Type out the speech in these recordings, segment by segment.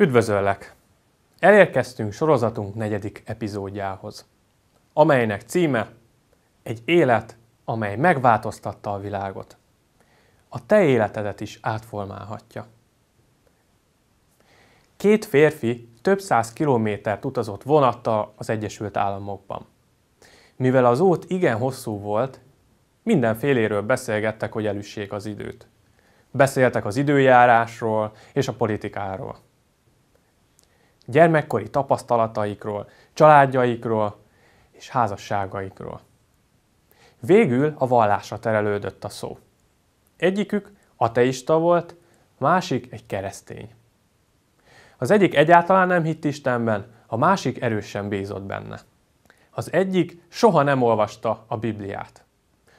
Üdvözöllek! Elérkeztünk sorozatunk negyedik epizódjához, amelynek címe Egy élet, amely megváltoztatta a világot. A te életedet is átformálhatja. Két férfi több száz kilométert utazott vonattal az Egyesült Államokban. Mivel az út igen hosszú volt, mindenféléről beszélgettek, hogy elüssék az időt. Beszéltek az időjárásról és a politikáról gyermekkori tapasztalataikról, családjaikról és házasságaikról. Végül a vallásra terelődött a szó. Egyikük ateista volt, másik egy keresztény. Az egyik egyáltalán nem hitt Istenben, a másik erősen bízott benne. Az egyik soha nem olvasta a Bibliát.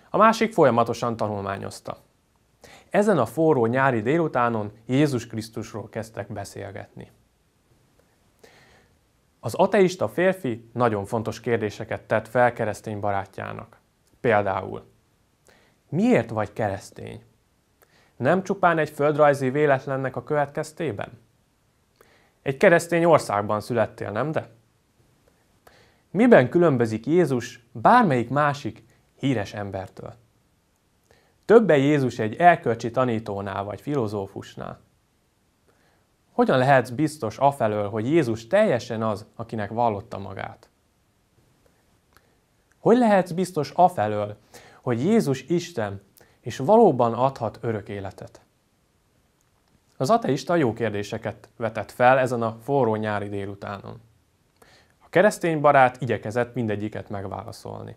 A másik folyamatosan tanulmányozta. Ezen a forró nyári délutánon Jézus Krisztusról kezdtek beszélgetni. Az ateista férfi nagyon fontos kérdéseket tett fel keresztény barátjának. Például, miért vagy keresztény? Nem csupán egy földrajzi véletlennek a következtében? Egy keresztény országban születtél, nem de? Miben különbözik Jézus bármelyik másik híres embertől? Többe Jézus egy elkölcsi tanítónál vagy filozófusnál. Hogyan lehetsz biztos afelől, hogy Jézus teljesen az, akinek vallotta magát? Hogy lehetsz biztos afelől, hogy Jézus Isten, és valóban adhat örök életet? Az ateista jó kérdéseket vetett fel ezen a forró nyári délutánon. A keresztény barát igyekezett mindegyiket megválaszolni.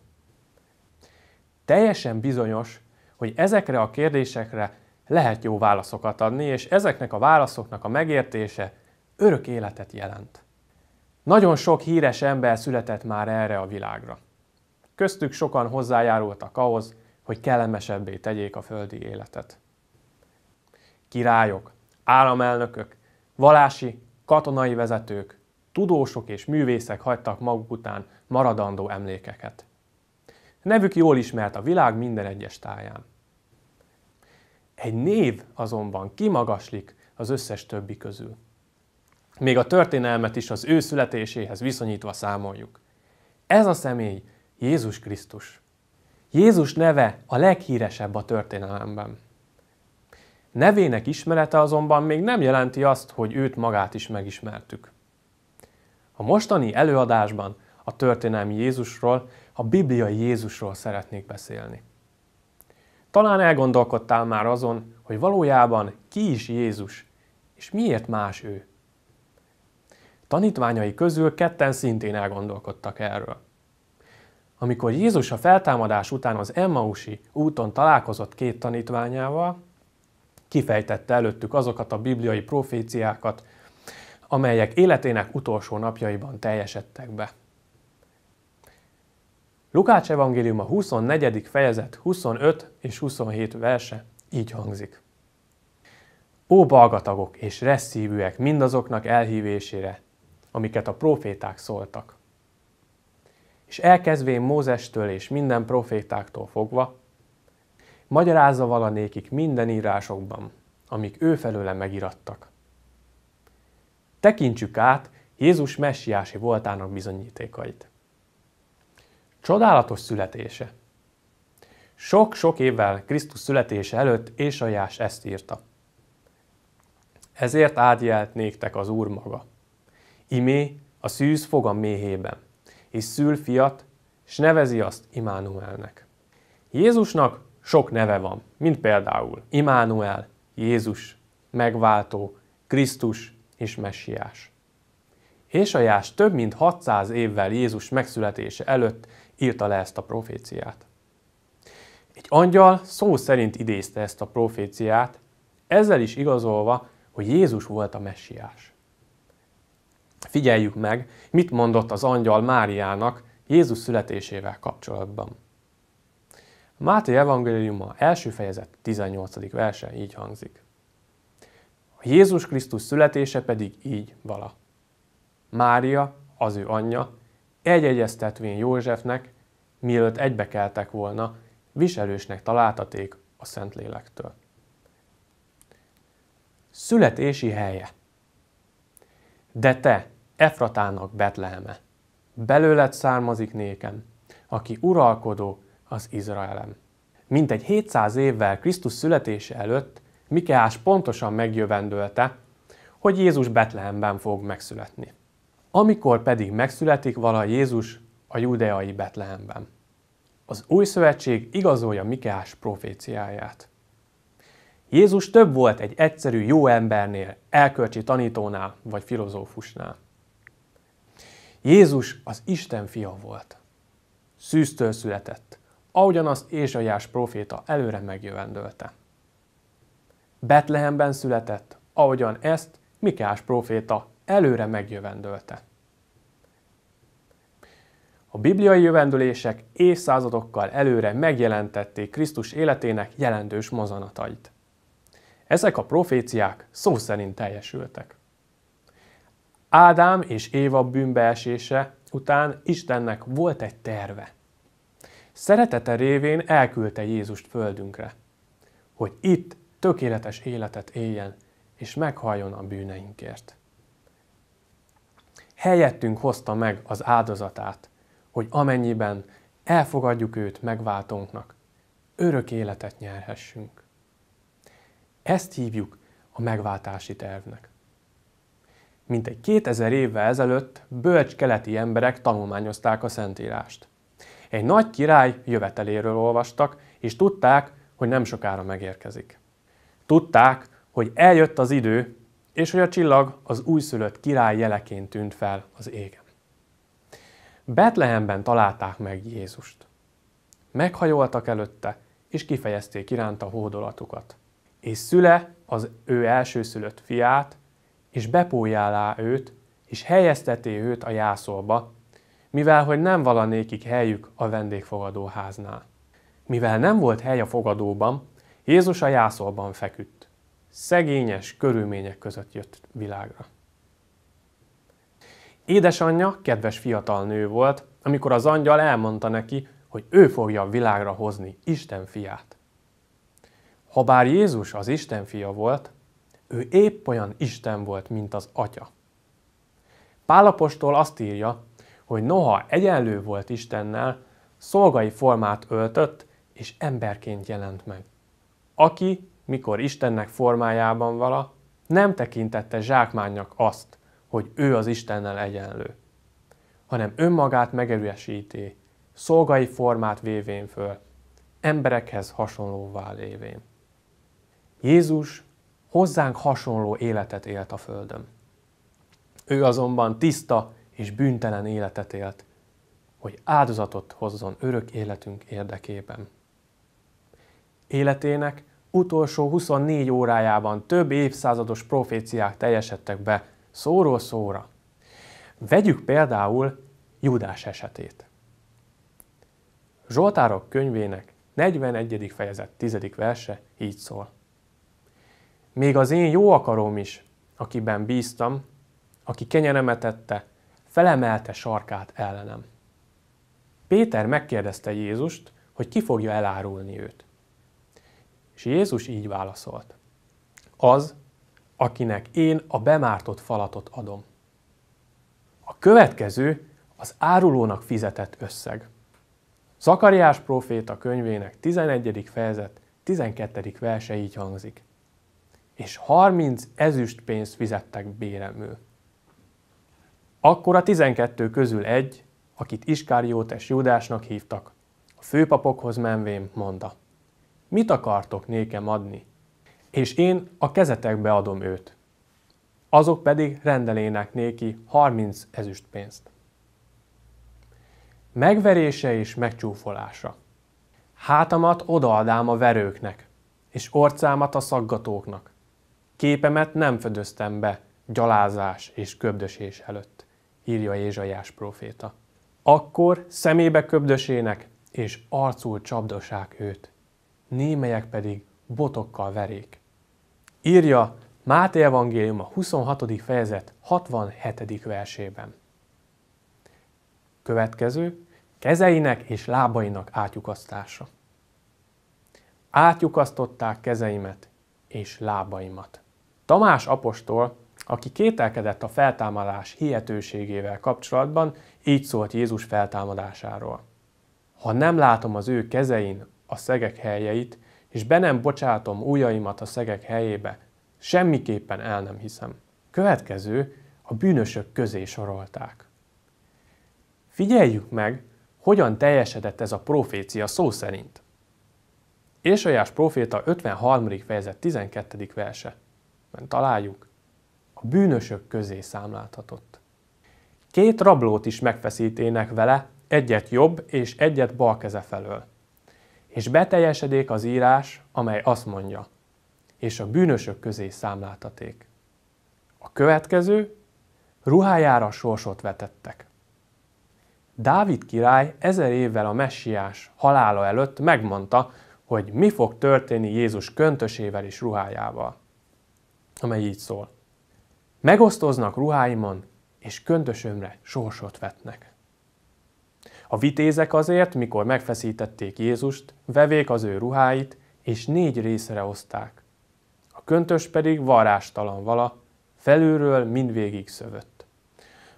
Teljesen bizonyos, hogy ezekre a kérdésekre lehet jó válaszokat adni, és ezeknek a válaszoknak a megértése örök életet jelent. Nagyon sok híres ember született már erre a világra. Köztük sokan hozzájárultak ahhoz, hogy kellemesebbé tegyék a földi életet. Királyok, államelnökök, valási, katonai vezetők, tudósok és művészek hagytak maguk után maradandó emlékeket. Nevük jól ismert a világ minden egyes táján. Egy név azonban kimagaslik az összes többi közül. Még a történelmet is az ő születéséhez viszonyítva számoljuk. Ez a személy Jézus Krisztus. Jézus neve a leghíresebb a történelemben. Nevének ismerete azonban még nem jelenti azt, hogy őt magát is megismertük. A mostani előadásban a történelmi Jézusról, a bibliai Jézusról szeretnék beszélni. Talán elgondolkodtál már azon, hogy valójában ki is Jézus, és miért más ő. Tanítványai közül ketten szintén elgondolkodtak erről. Amikor Jézus a feltámadás után az Emmausi úton találkozott két tanítványával, kifejtette előttük azokat a bibliai proféciákat, amelyek életének utolsó napjaiban teljesedtek be. Lukács evangélium a 24. fejezet 25 és 27 verse így hangzik. Ó balgatagok és resszívűek mindazoknak elhívésére, amiket a proféták szóltak. És elkezdvén Mózestől és minden profétáktól fogva, magyarázza valanékik minden írásokban, amik ő felőle megirattak. Tekintsük át Jézus messiási voltának bizonyítékait. Csodálatos születése. Sok-sok évvel Krisztus születése előtt Ésajás ezt írta. Ezért áldjelt néktek az Úr maga. Imé a szűz foga méhében, és szül fiat, s nevezi azt Imánuelnek. Jézusnak sok neve van, mint például Imánuel, Jézus, Megváltó, Krisztus és Messiás. Ésajás több mint 600 évvel Jézus megszületése előtt írta le ezt a proféciát. Egy angyal szó szerint idézte ezt a proféciát, ezzel is igazolva, hogy Jézus volt a messiás. Figyeljük meg, mit mondott az angyal Máriának Jézus születésével kapcsolatban. Máté evangéliuma első fejezet 18. verse így hangzik. A Jézus Krisztus születése pedig így vala. Mária, az ő anyja, Egyegyeztetvén Józsefnek, mielőtt egybekeltek volna, viselősnek találtaték a Szentlélektől. Születési helye. De te, Efratának Betleheme, belőled származik nékem, aki uralkodó az Izraelem. egy 700 évvel Krisztus születése előtt Mikeás pontosan megjövendőlte, hogy Jézus Betlehemben fog megszületni. Amikor pedig megszületik vala Jézus a judeai Betlehemben. Az új szövetség igazolja Mikeás proféciáját. Jézus több volt egy egyszerű jó embernél, elkölcsi tanítónál vagy filozófusnál. Jézus az Isten fia volt. Szűztől született, ahogyan azt Ézsaiás proféta előre megjövendölte. Betlehemben született, ahogyan ezt Mikás proféta előre megjövendölte. A bibliai jövendülések évszázadokkal előre megjelentették Krisztus életének jelentős mozanatait. Ezek a proféciák szó szerint teljesültek. Ádám és Éva bűnbeesése után Istennek volt egy terve. Szeretete révén elküldte Jézust földünkre, hogy itt tökéletes életet éljen, és meghalljon a bűneinkért helyettünk hozta meg az áldozatát, hogy amennyiben elfogadjuk őt megváltónknak, örök életet nyerhessünk. Ezt hívjuk a megváltási tervnek. Mint egy 2000 évvel ezelőtt bölcs keleti emberek tanulmányozták a Szentírást. Egy nagy király jöveteléről olvastak, és tudták, hogy nem sokára megérkezik. Tudták, hogy eljött az idő, és hogy a csillag az újszülött király jeleként tűnt fel az égen. Betlehemben találták meg Jézust. Meghajoltak előtte, és kifejezték a hódolatukat. És szüle az ő elsőszülött fiát, és bepójálá őt, és helyezteté őt a jászolba, mivel hogy nem valanékik helyük a vendégfogadóháznál. Mivel nem volt hely a fogadóban, Jézus a jászolban feküdt szegényes körülmények között jött világra. Édesanyja kedves fiatal nő volt, amikor az angyal elmondta neki, hogy ő fogja világra hozni Isten fiát. Habár Jézus az Isten fia volt, ő épp olyan Isten volt, mint az atya. Pálapostól azt írja, hogy noha egyenlő volt Istennel, szolgai formát öltött és emberként jelent meg, aki mikor Istennek formájában vala, nem tekintette zsákmánynak azt, hogy ő az Istennel egyenlő, hanem önmagát megerősíti, szolgai formát vévén föl, emberekhez hasonlóvá lévén. Jézus hozzánk hasonló életet élt a földön. Ő azonban tiszta és bűntelen életet élt, hogy áldozatot hozzon örök életünk érdekében. Életének utolsó 24 órájában több évszázados proféciák teljesedtek be szóról szóra. Vegyük például Judás esetét. Zsoltárok könyvének 41. fejezet 10. verse így szól. Még az én jó akarom is, akiben bíztam, aki kenyeremet ette, felemelte sarkát ellenem. Péter megkérdezte Jézust, hogy ki fogja elárulni őt. És Jézus így válaszolt. Az, akinek én a bemártott falatot adom. A következő az árulónak fizetett összeg. Zakariás próféta könyvének 11. fejezet 12. verse így hangzik. És 30 ezüst pénzt fizettek béremül. Akkor a 12 közül egy, akit Iskáriótes Júdásnak hívtak, a főpapokhoz menvém mondta – mit akartok nékem adni? És én a kezetekbe adom őt. Azok pedig rendelének néki 30 ezüst pénzt. Megverése és megcsúfolása. Hátamat odaadám a verőknek, és orcámat a szaggatóknak. Képemet nem födöztem be, gyalázás és köbdösés előtt, írja Ézsaiás próféta. Akkor szemébe köbdösének, és arcul csapdosák őt némelyek pedig botokkal verik. Írja Máté Evangélium a 26. fejezet 67. versében. Következő, kezeinek és lábainak átjukasztása. Átjukasztották kezeimet és lábaimat. Tamás apostol, aki kételkedett a feltámadás hihetőségével kapcsolatban, így szólt Jézus feltámadásáról. Ha nem látom az ő kezein a szegek helyeit, és be nem bocsátom ujjaimat a szegek helyébe. Semmiképpen el nem hiszem. Következő, a bűnösök közé sorolták. Figyeljük meg, hogyan teljesedett ez a profécia szó szerint. Ésajás proféta 53. fejezet 12. verse. Mert találjuk, a bűnösök közé számláthatott. Két rablót is megfeszítének vele, egyet jobb és egyet bal keze felől és beteljesedék az írás, amely azt mondja, és a bűnösök közé számláltaték. A következő, ruhájára sorsot vetettek. Dávid király ezer évvel a messiás halála előtt megmondta, hogy mi fog történni Jézus köntösével és ruhájával, amely így szól. Megosztoznak ruháimon, és köntösömre sorsot vetnek. A vitézek azért, mikor megfeszítették Jézust, vevék az ő ruháit, és négy részre oszták. A köntös pedig varástalan vala, felülről mindvégig szövött.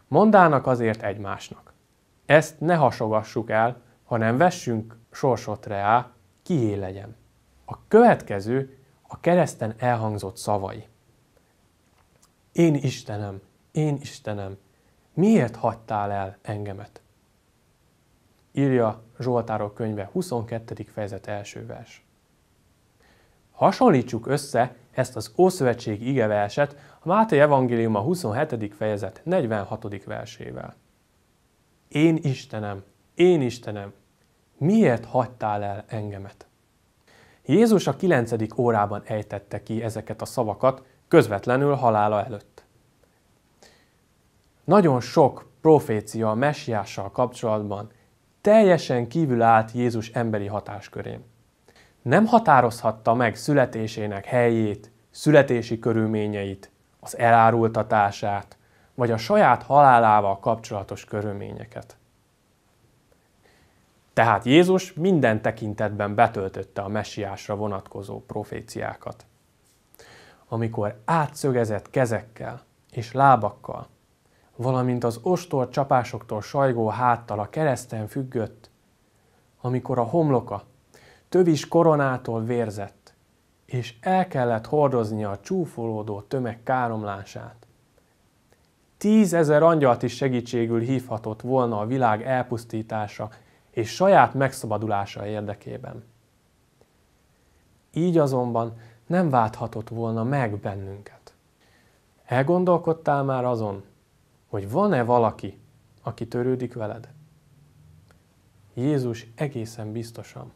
Mondának azért egymásnak. Ezt ne hasogassuk el, hanem vessünk sorsot reá, kié legyen. A következő a kereszten elhangzott szavai. Én Istenem, én Istenem, miért hagytál el engemet? írja Zsoltárok könyve 22. fejezet első vers. Hasonlítsuk össze ezt az Ószövetség igeverset a Máté Evangélium a 27. fejezet 46. versével. Én Istenem, én Istenem, miért hagytál el engemet? Jézus a 9. órában ejtette ki ezeket a szavakat, közvetlenül halála előtt. Nagyon sok profécia a messiással kapcsolatban teljesen kívül állt Jézus emberi hatáskörén. Nem határozhatta meg születésének helyét, születési körülményeit, az elárultatását, vagy a saját halálával kapcsolatos körülményeket. Tehát Jézus minden tekintetben betöltötte a messiásra vonatkozó proféciákat. Amikor átszögezett kezekkel és lábakkal valamint az ostor csapásoktól sajgó háttal a kereszten függött, amikor a homloka tövis koronától vérzett, és el kellett hordoznia a csúfolódó tömeg káromlását. Tízezer angyalt is segítségül hívhatott volna a világ elpusztítása és saját megszabadulása érdekében. Így azonban nem válthatott volna meg bennünket. Elgondolkodtál már azon, hogy van-e valaki, aki törődik veled. Jézus egészen biztosan.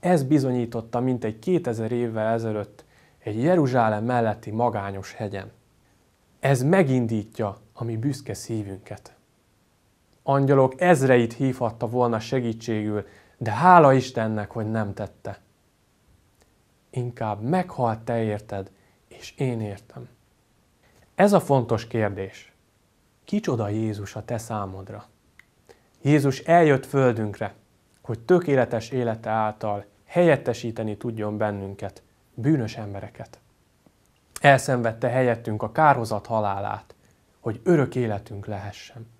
Ez bizonyította mint egy 2000 évvel ezelőtt egy Jeruzsálem melletti magányos hegyen. Ez megindítja a mi büszke szívünket. Angyalok ezreit hívhatta volna segítségül, de hála Istennek, hogy nem tette. Inkább meghalt te érted, és én értem. Ez a fontos kérdés. Kicsoda Jézus a te számodra? Jézus eljött földünkre, hogy tökéletes élete által helyettesíteni tudjon bennünket, bűnös embereket. Elszenvedte helyettünk a kárhozat halálát, hogy örök életünk lehessen.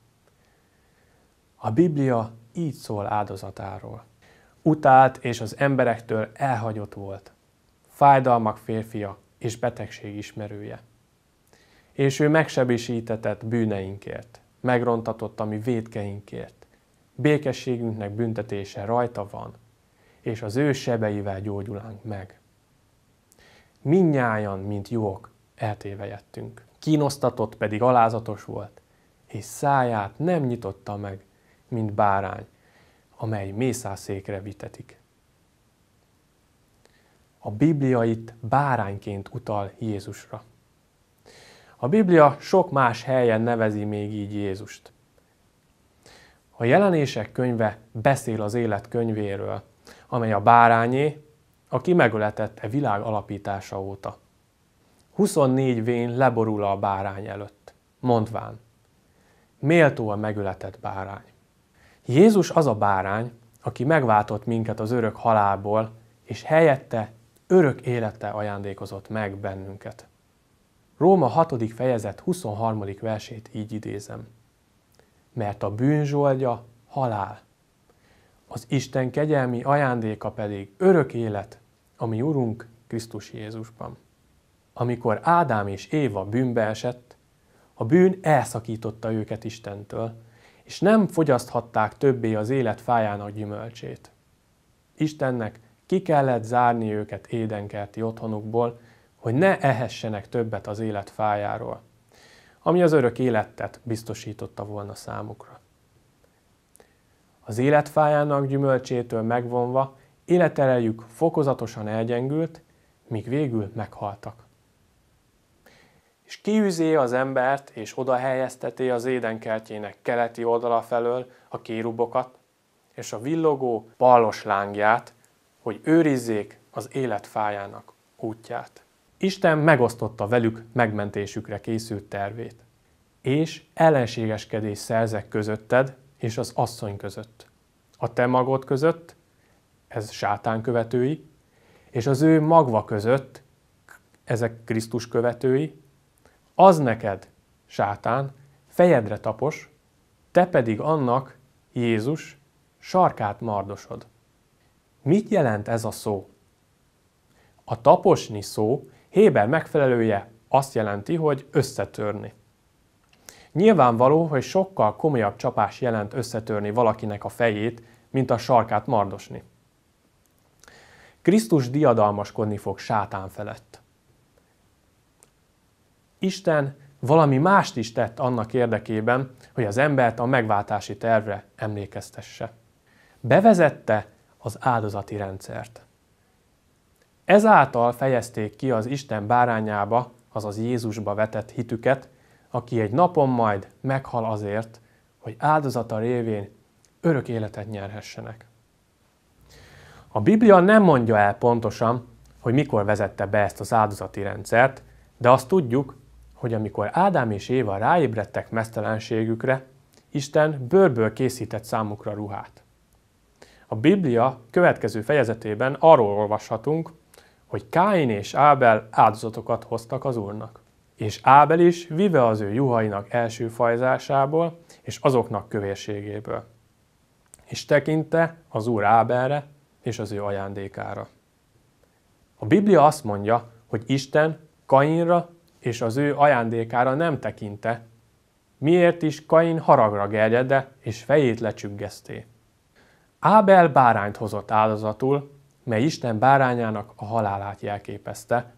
A Biblia így szól áldozatáról. Utált és az emberektől elhagyott volt. Fájdalmak férfia és betegség ismerője és ő megsebesítetett bűneinkért, megrontatott a mi védkeinkért. Békességünknek büntetése rajta van, és az ő sebeivel gyógyulánk meg. Minnyájan, mint jók, eltévejettünk. Kínosztatott pedig alázatos volt, és száját nem nyitotta meg, mint bárány, amely mészászékre vitetik. A Biblia itt bárányként utal Jézusra. A Biblia sok más helyen nevezi még így Jézust. A jelenések könyve beszél az élet könyvéről, amely a bárányé, aki megöletett e világ alapítása óta. 24 vén leborul a bárány előtt, mondván, méltó a megöletett bárány. Jézus az a bárány, aki megváltott minket az örök halálból, és helyette örök élete ajándékozott meg bennünket. Róma 6. fejezet 23. versét így idézem. Mert a bűn zsoldja halál, az Isten kegyelmi ajándéka pedig örök élet, ami Urunk Krisztus Jézusban. Amikor Ádám és Éva bűnbe esett, a bűn elszakította őket Istentől, és nem fogyaszthatták többé az élet fájának gyümölcsét. Istennek ki kellett zárni őket édenkerti otthonukból, hogy ne ehessenek többet az élet fájáról, ami az örök életet biztosította volna számukra. Az életfájának gyümölcsétől megvonva életerejük fokozatosan elgyengült, míg végül meghaltak. És kiűzé az embert, és oda helyezteté az édenkertjének keleti oldala felől a kérubokat, és a villogó balos lángját, hogy őrizzék az életfájának útját. Isten megosztotta velük megmentésükre készült tervét. És ellenségeskedés szerzek közötted és az asszony között. A te magod között, ez sátán követői, és az ő magva között, ezek Krisztus követői, az neked, sátán, fejedre tapos, te pedig annak, Jézus, sarkát mardosod. Mit jelent ez a szó? A taposni szó Héber megfelelője azt jelenti, hogy összetörni. Nyilvánvaló, hogy sokkal komolyabb csapás jelent összetörni valakinek a fejét, mint a sarkát mardosni. Krisztus diadalmaskodni fog sátán felett. Isten valami mást is tett annak érdekében, hogy az embert a megváltási tervre emlékeztesse. Bevezette az áldozati rendszert. Ezáltal fejezték ki az Isten bárányába, azaz Jézusba vetett hitüket, aki egy napon majd meghal azért, hogy áldozata révén örök életet nyerhessenek. A Biblia nem mondja el pontosan, hogy mikor vezette be ezt az áldozati rendszert, de azt tudjuk, hogy amikor Ádám és Éva ráébredtek mesztelenségükre, Isten bőrből készített számukra ruhát. A Biblia következő fejezetében arról olvashatunk, hogy Káin és Ábel áldozatokat hoztak az Úrnak. És Ábel is vive az ő juhainak első fajzásából és azoknak kövérségéből. És tekinte az Úr Ábelre és az ő ajándékára. A Biblia azt mondja, hogy Isten Kainra és az ő ajándékára nem tekinte, miért is Kain haragra gerjede és fejét lecsüggeszté. Ábel bárányt hozott áldozatul, mely Isten bárányának a halálát jelképezte.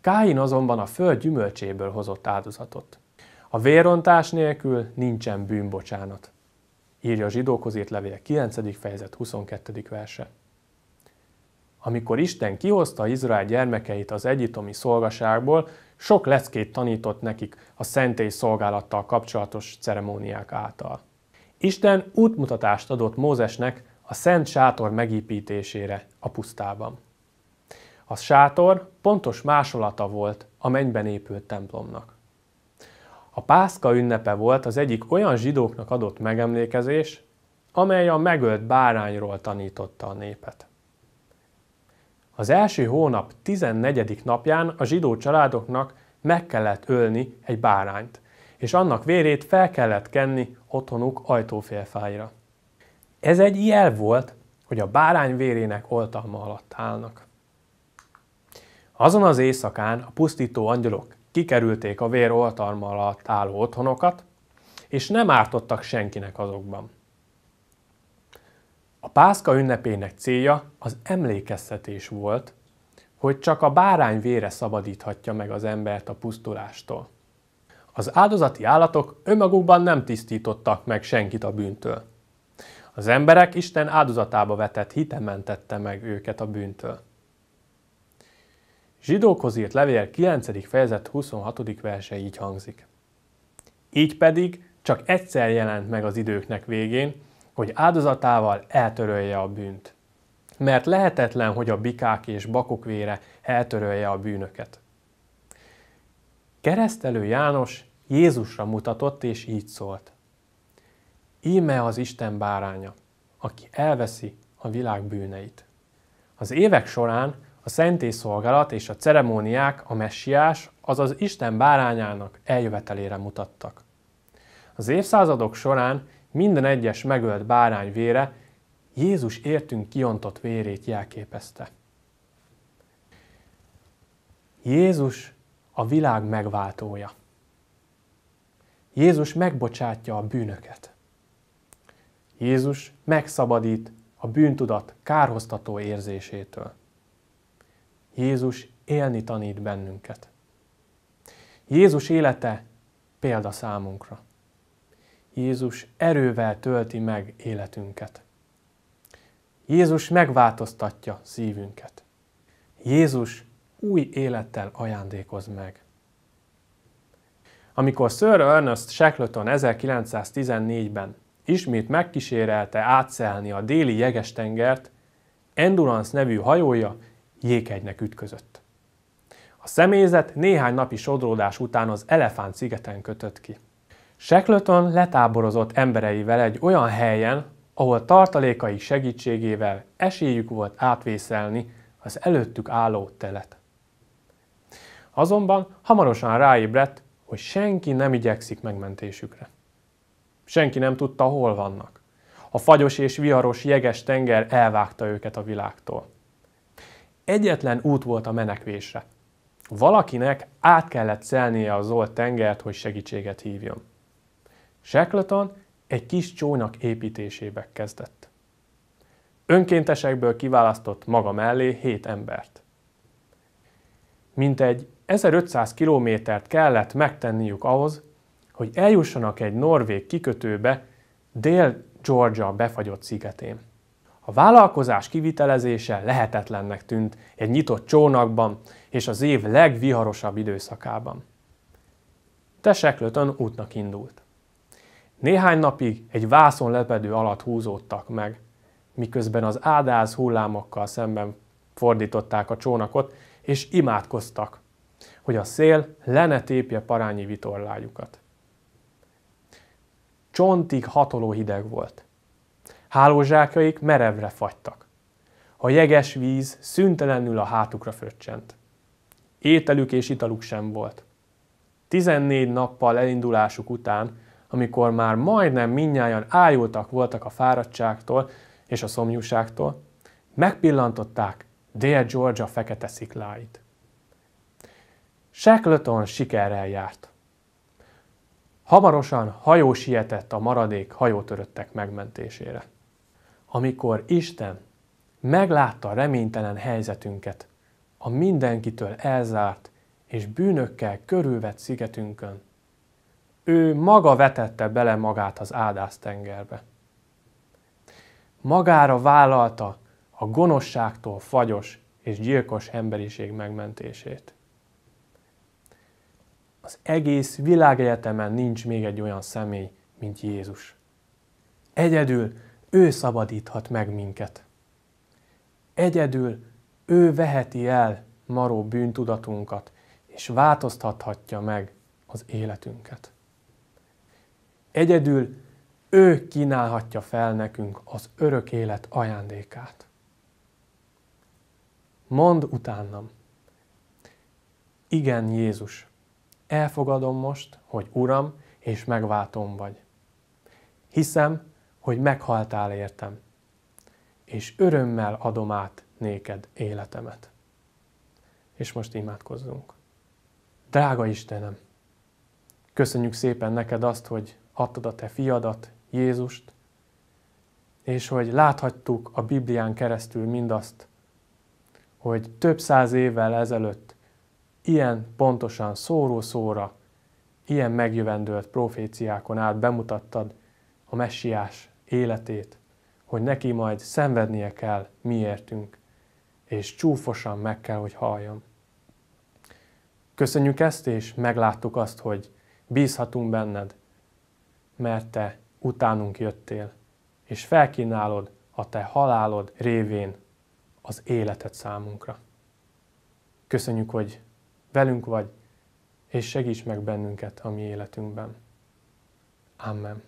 Káin azonban a föld gyümölcséből hozott áldozatot. A vérontás nélkül nincsen bűnbocsánat, írja a zsidókhoz írt levél 9. fejezet 22. verse. Amikor Isten kihozta Izrael gyermekeit az egyiptomi szolgaságból, sok leckét tanított nekik a szentély szolgálattal kapcsolatos ceremóniák által. Isten útmutatást adott Mózesnek, a Szent Sátor megépítésére a pusztában. A sátor pontos másolata volt a mennyben épült templomnak. A pászka ünnepe volt az egyik olyan zsidóknak adott megemlékezés, amely a megölt bárányról tanította a népet. Az első hónap 14. napján a zsidó családoknak meg kellett ölni egy bárányt, és annak vérét fel kellett kenni otthonuk ajtófélfájra. Ez egy jel volt, hogy a bárány vérének oltalma alatt állnak. Azon az éjszakán a pusztító angyalok kikerülték a vér oltalma alatt álló otthonokat, és nem ártottak senkinek azokban. A pászka ünnepének célja az emlékeztetés volt, hogy csak a bárány vére szabadíthatja meg az embert a pusztulástól. Az áldozati állatok önmagukban nem tisztítottak meg senkit a bűntől. Az emberek Isten áldozatába vetett hite mentette meg őket a bűntől. Zsidókhoz írt levél 9. fejezet 26. verse így hangzik. Így pedig csak egyszer jelent meg az időknek végén, hogy áldozatával eltörölje a bűnt. Mert lehetetlen, hogy a bikák és bakok vére eltörölje a bűnöket. Keresztelő János Jézusra mutatott és így szólt. Íme az Isten báránya, aki elveszi a világ bűneit. Az évek során a szentészolgálat és a ceremóniák a messiás, azaz Isten bárányának eljövetelére mutattak. Az évszázadok során minden egyes megölt bárány vére Jézus értünk kiontott vérét jelképezte. Jézus a világ megváltója. Jézus megbocsátja a bűnöket. Jézus megszabadít a bűntudat kárhoztató érzésétől. Jézus élni tanít bennünket. Jézus élete példa számunkra. Jézus erővel tölti meg életünket. Jézus megváltoztatja szívünket. Jézus új élettel ajándékoz meg. Amikor Sir Ernest Shackleton 1914-ben ismét megkísérelte átszelni a déli jeges tengert, Endurance nevű hajója jéghegynek ütközött. A személyzet néhány napi sodródás után az Elefánt szigeten kötött ki. Shackleton letáborozott embereivel egy olyan helyen, ahol tartalékai segítségével esélyük volt átvészelni az előttük álló telet. Azonban hamarosan ráébredt, hogy senki nem igyekszik megmentésükre. Senki nem tudta, hol vannak. A fagyos és viharos jeges tenger elvágta őket a világtól. Egyetlen út volt a menekvésre. Valakinek át kellett szelnie a zolt tengert, hogy segítséget hívjon. Shackleton egy kis csónak építésébe kezdett. Önkéntesekből kiválasztott maga mellé hét embert. Mintegy 1500 kilométert kellett megtenniük ahhoz, hogy eljussanak egy norvég kikötőbe Dél-Georgia befagyott szigetén. A vállalkozás kivitelezése lehetetlennek tűnt egy nyitott csónakban és az év legviharosabb időszakában. Teseklötön útnak indult. Néhány napig egy vászon lepedő alatt húzódtak meg, miközben az ádáz hullámokkal szemben fordították a csónakot, és imádkoztak, hogy a szél le ne tépje parányi vitorlájukat. Csontig hatoló hideg volt. Hálózsákjaik merevre fagytak. A jeges víz szüntelenül a hátukra fröccsent. Ételük és italuk sem volt. Tizennégy nappal elindulásuk után, amikor már majdnem minnyáján ájultak voltak a fáradtságtól és a szomjúságtól, megpillantották Dél-Georgia fekete szikláit. Shackleton sikerrel járt. Hamarosan hajó sietett a maradék hajótöröttek megmentésére. Amikor Isten meglátta reménytelen helyzetünket, a mindenkitől elzárt és bűnökkel körülvett szigetünkön, ő maga vetette bele magát az tengerbe. Magára vállalta a gonoszságtól fagyos és gyilkos emberiség megmentését. Az egész világegyetemen nincs még egy olyan személy, mint Jézus. Egyedül ő szabadíthat meg minket. Egyedül ő veheti el maró bűntudatunkat, és változtathatja meg az életünket. Egyedül ő kínálhatja fel nekünk az örök élet ajándékát. Mond utánam, igen Jézus, Elfogadom most, hogy Uram és megváltom vagy. Hiszem, hogy meghaltál értem, és örömmel adom át néked életemet. És most imádkozzunk. Drága Istenem, köszönjük szépen neked azt, hogy adtad a te fiadat, Jézust, és hogy láthattuk a Biblián keresztül mindazt, hogy több száz évvel ezelőtt ilyen pontosan szóró szóra, ilyen megjövendőlt proféciákon át bemutattad a messiás életét, hogy neki majd szenvednie kell miértünk, és csúfosan meg kell, hogy halljam. Köszönjük ezt, és megláttuk azt, hogy bízhatunk benned, mert te utánunk jöttél, és felkínálod a te halálod révén az életet számunkra. Köszönjük, hogy velünk vagy, és segíts meg bennünket a mi életünkben. Amen.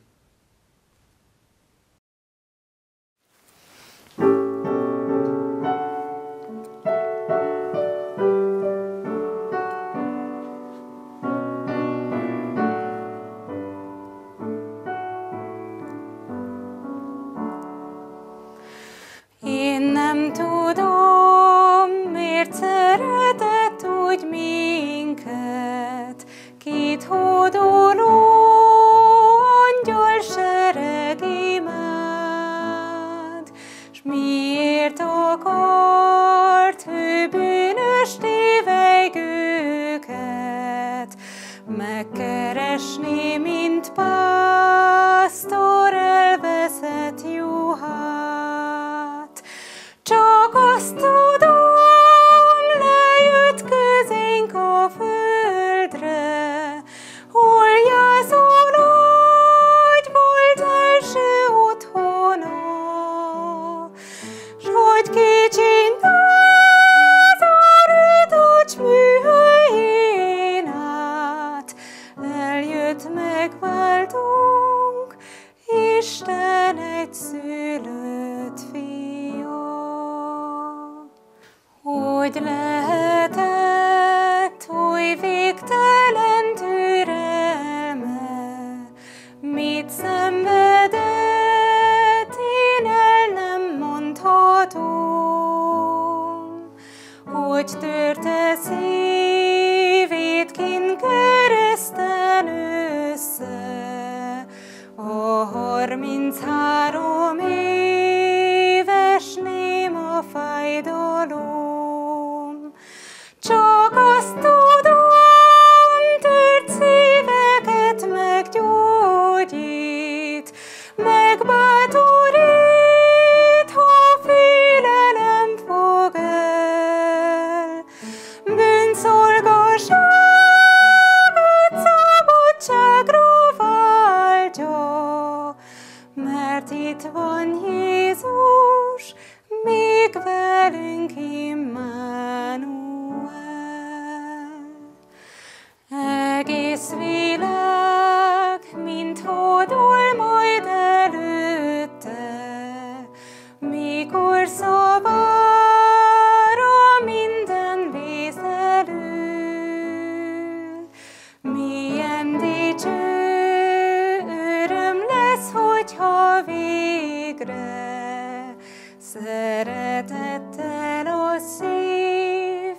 Szeretettel a szív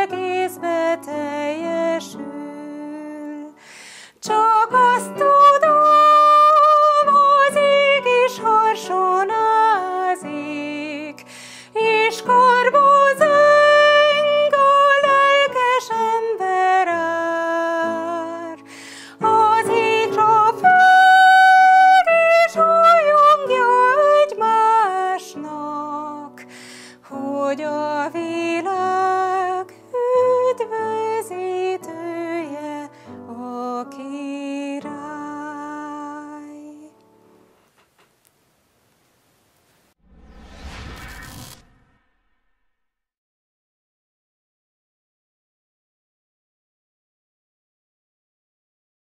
egész beteg.